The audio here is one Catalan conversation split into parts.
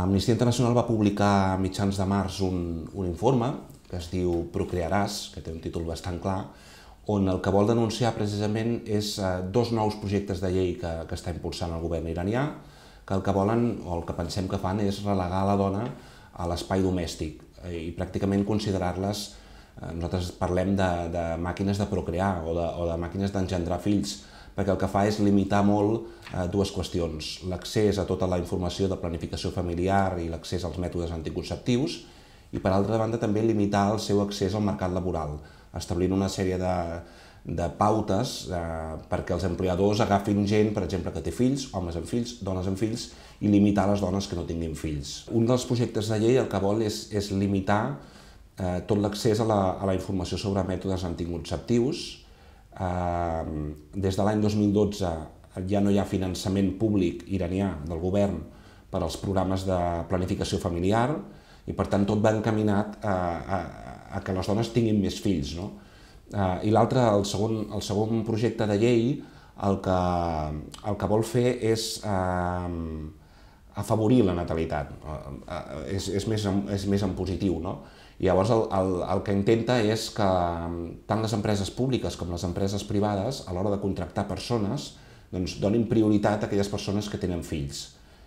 Amnistia Internacional va publicar a mitjans de març un, un informe que es diu Procrearàs, que té un títol bastant clar, on el que vol denunciar precisament és eh, dos nous projectes de llei que, que està impulsant el govern iranià, que el que volen, o el que pensem que fan, és relegar la dona a l'espai domèstic eh, i pràcticament considerar-les, eh, nosaltres parlem de, de màquines de procrear o de, o de màquines d'engendrar fills, perquè el que fa és limitar molt eh, dues qüestions, l'accés a tota la informació de planificació familiar i l'accés als mètodes anticonceptius, i per altra banda també limitar el seu accés al mercat laboral, establint una sèrie de, de pautes eh, perquè els empleadors agafin gent, per exemple, que té fills, homes amb fills, dones amb fills, i limitar les dones que no tinguin fills. Un dels projectes de llei el que vol és, és limitar eh, tot l'accés a, la, a la informació sobre mètodes anticonceptius, Ehm, des de l'any 2012 ja no hi ha finançament públic iranià del govern per als programes de planificació familiar i per tant tot va encaminat a, a, a que les dones tinguin més fills. No? Eh, I l'altre, el, segon, el segon projecte de llei, el que, el que vol fer és eh, afavorir la natalitat, eh, eh, és, és, més, en, és més en positiu. No? I llavors el, el, el que intenta és que mm, tant les empreses públiques com les empreses privades, a l'hora de contractar persones, doncs donin prioritat a aquelles persones que tenen fills.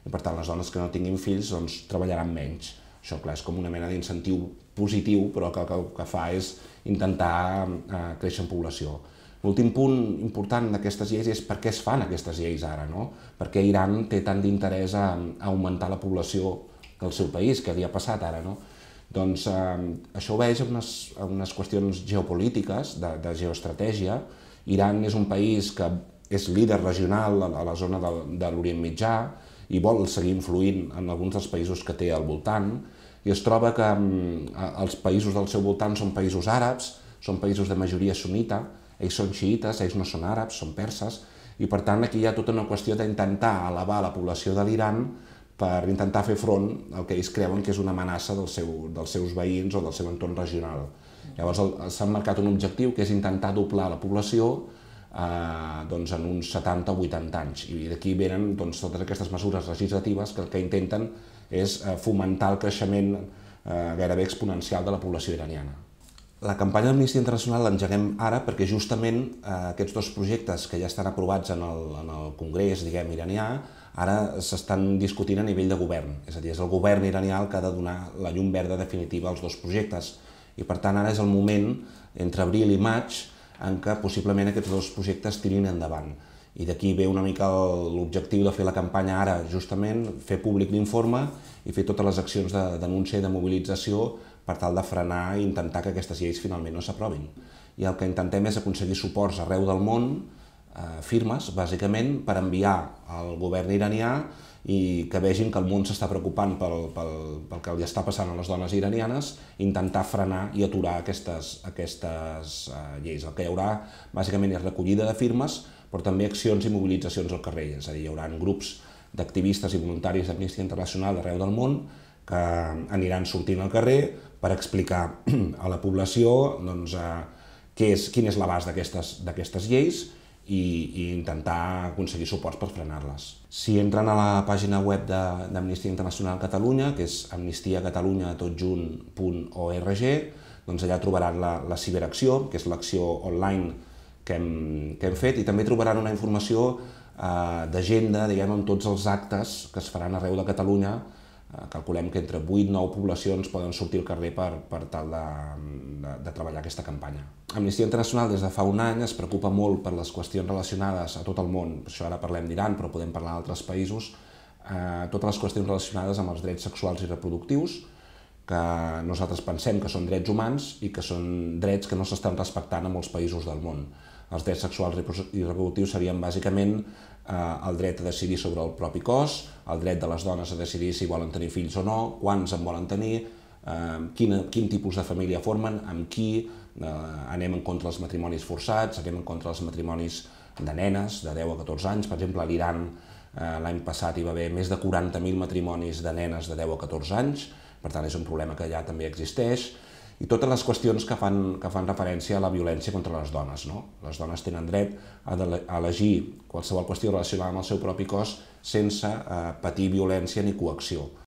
I per tant, les dones que no tinguin fills doncs, treballaran menys. Això, clar, és com una mena d'incentiu positiu, però que, que, que fa és intentar mm, eh, créixer en població. L'últim punt important d'aquestes lleis és per què es fan aquestes lleis ara, no? Per què Iran té tant d'interès a, mm, a augmentar la població del seu país, que havia passat ara, no? Doncs eh, això veig a unes, a unes qüestions geopolítiques, de, de geoestratègia. Iran és un país que és líder regional a, a la zona de, de l'Orient Mitjà i vol seguir influint en alguns dels països que té al voltant, i es troba que eh, els països del seu voltant són països àrabs, són països de majoria sunita, ells són xiïtes, ells no són àrabs, són perses, i per tant aquí hi ha tota una qüestió d'intentar elevar la població de l'Iran per intentar fer front al que ells creuen que és una amenaça del seu, dels seus veïns o del seu entorn regional. Llavors s'han marcat un objectiu que és intentar doblar la població eh, doncs en uns 70 o 80 anys. I d'aquí venen doncs, totes aquestes mesures legislatives que el que intenten és eh, fomentar el creixement eh, gairebé exponencial de la població iraniana. La campanya d'Amnistia Internacional l'engeguem ara perquè justament eh, aquests dos projectes que ja estan aprovats en el, en el Congrés, diguem, iranià, ara s'estan discutint a nivell de govern. És a dir, és el govern iranià el que ha de donar la llum verda definitiva als dos projectes. I per tant, ara és el moment, entre abril i maig, en què possiblement aquests dos projectes tirin endavant. I d'aquí ve una mica l'objectiu de fer la campanya ara, justament, fer públic l'informe i fer totes les accions de denúncia i de mobilització per tal de frenar i intentar que aquestes lleis finalment no s'aprovin. I el que intentem és aconseguir suports arreu del món Eh, firmes, bàsicament, per enviar al govern iranià i que vegin que el món s'està preocupant pel, pel, pel que li està passant a les dones iranianes, intentar frenar i aturar aquestes, aquestes uh, lleis. El que hi haurà, bàsicament, és recollida de firmes, però també accions i mobilitzacions al carrer. És a dir, hi haurà grups d'activistes i voluntaris d'Amnistia Internacional d'arreu del món que aniran sortint al carrer per explicar a la població doncs, uh, què és, quin és l'abast d'aquestes lleis, i, i intentar aconseguir suports per frenar-les. Si entren a la pàgina web d'Amnistia Internacional Catalunya, que és amnistiacatalunyaTotJunt.org, doncs allà trobaran la, la ciberacció, que és l'acció online que hem, que hem fet, i també trobaran una informació eh, d'agenda, diguem, amb tots els actes que es faran arreu de Catalunya Eh, calculem que entre 8-9 poblacions poden sortir al carrer per, per tal de, de, de treballar aquesta campanya. Amnistia Internacional des de fa un any es preocupa molt per les qüestions relacionades a tot el món, per això ara parlem d'Iran però podem parlar d'altres països, eh, totes les qüestions relacionades amb els drets sexuals i reproductius, que nosaltres pensem que són drets humans i que són drets que no s'estan respectant a molts països del món els drets sexuals i reproductius serien bàsicament eh, el dret a decidir sobre el propi cos, el dret de les dones a decidir si volen tenir fills o no, quants en volen tenir, eh, quin, quin tipus de família formen, amb qui, eh, anem en contra dels matrimonis forçats, anem en contra dels matrimonis de nenes de 10 a 14 anys, per exemple, a l'Iran eh, l'any passat hi va haver més de 40.000 matrimonis de nenes de 10 a 14 anys, per tant és un problema que ja també existeix, i totes les qüestions que fan, que fan referència a la violència contra les dones. No? Les dones tenen dret a, elegir qualsevol qüestió relacionada amb el seu propi cos sense eh, patir violència ni coacció.